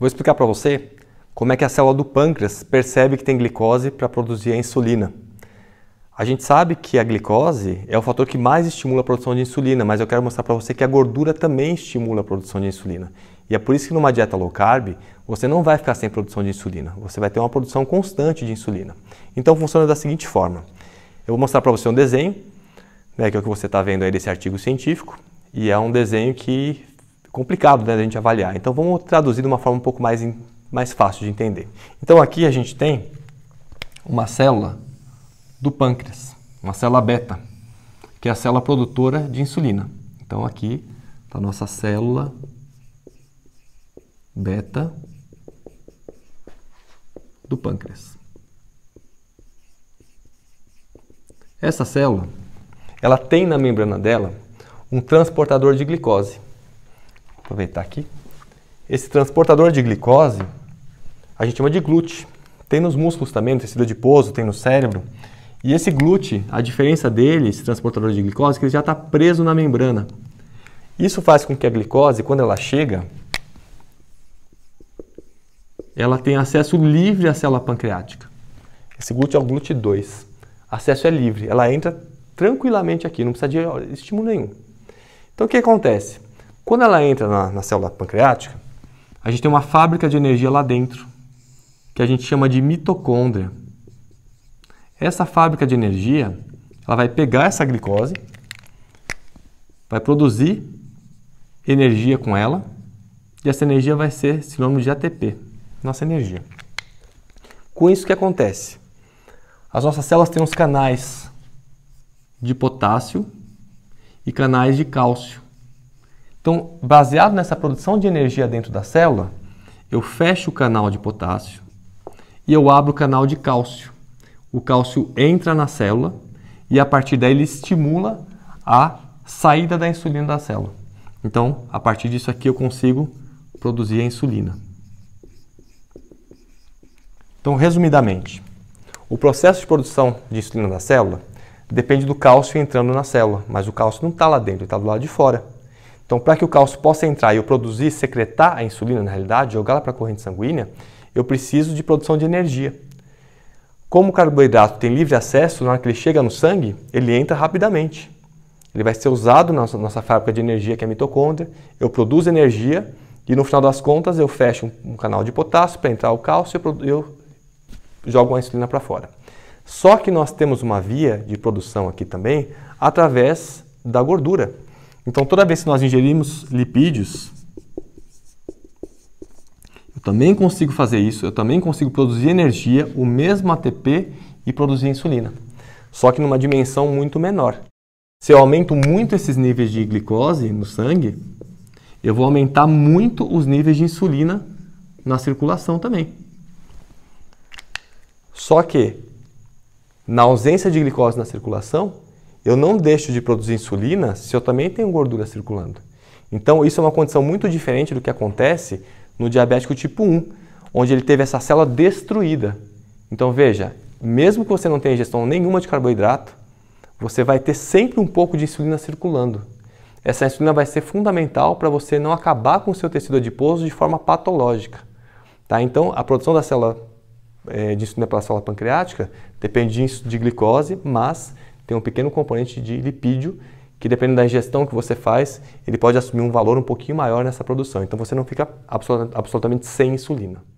Vou explicar para você como é que a célula do pâncreas percebe que tem glicose para produzir a insulina. A gente sabe que a glicose é o fator que mais estimula a produção de insulina, mas eu quero mostrar para você que a gordura também estimula a produção de insulina. E é por isso que numa dieta low carb, você não vai ficar sem produção de insulina, você vai ter uma produção constante de insulina. Então funciona da seguinte forma. Eu vou mostrar para você um desenho, né, que é o que você está vendo aí desse artigo científico, e é um desenho que complicado né, a gente avaliar. Então vamos traduzir de uma forma um pouco mais, mais fácil de entender. Então aqui a gente tem uma célula do pâncreas, uma célula beta, que é a célula produtora de insulina. Então aqui está a nossa célula beta do pâncreas. Essa célula, ela tem na membrana dela um transportador de glicose aproveitar aqui. Esse transportador de glicose, a gente chama de glúte. Tem nos músculos também, no tecido adiposo, tem no cérebro. E esse glúte, a diferença dele, esse transportador de glicose, é que ele já está preso na membrana. Isso faz com que a glicose, quando ela chega, ela tem acesso livre à célula pancreática. Esse glúte é o glúte 2. Acesso é livre, ela entra tranquilamente aqui, não precisa de estímulo nenhum. Então o que acontece? Quando ela entra na, na célula pancreática, a gente tem uma fábrica de energia lá dentro, que a gente chama de mitocôndria. Essa fábrica de energia, ela vai pegar essa glicose, vai produzir energia com ela, e essa energia vai ser sinônimo de ATP, nossa energia. Com isso que acontece? As nossas células têm uns canais de potássio e canais de cálcio. Então, baseado nessa produção de energia dentro da célula, eu fecho o canal de potássio e eu abro o canal de cálcio. O cálcio entra na célula e a partir daí ele estimula a saída da insulina da célula. Então, a partir disso aqui eu consigo produzir a insulina. Então, resumidamente, o processo de produção de insulina da célula depende do cálcio entrando na célula, mas o cálcio não está lá dentro, está do lado de fora. Então, para que o cálcio possa entrar e eu produzir, secretar a insulina, na realidade, jogá-la para a corrente sanguínea, eu preciso de produção de energia. Como o carboidrato tem livre acesso, na hora que ele chega no sangue, ele entra rapidamente. Ele vai ser usado na nossa fábrica de energia, que é a mitocôndria. Eu produzo energia e, no final das contas, eu fecho um canal de potássio para entrar o cálcio e eu jogo a insulina para fora. Só que nós temos uma via de produção aqui também através da gordura. Então, toda vez que nós ingerimos lipídios, eu também consigo fazer isso, eu também consigo produzir energia, o mesmo ATP e produzir insulina, só que numa dimensão muito menor. Se eu aumento muito esses níveis de glicose no sangue, eu vou aumentar muito os níveis de insulina na circulação também. Só que na ausência de glicose na circulação, eu não deixo de produzir insulina se eu também tenho gordura circulando. Então, isso é uma condição muito diferente do que acontece no diabético tipo 1, onde ele teve essa célula destruída. Então, veja, mesmo que você não tenha ingestão nenhuma de carboidrato, você vai ter sempre um pouco de insulina circulando. Essa insulina vai ser fundamental para você não acabar com o seu tecido adiposo de forma patológica. Tá? Então, a produção da célula é, de insulina pela célula pancreática depende de, de glicose, mas tem um pequeno componente de lipídio que dependendo da ingestão que você faz, ele pode assumir um valor um pouquinho maior nessa produção. Então você não fica absolutamente sem insulina.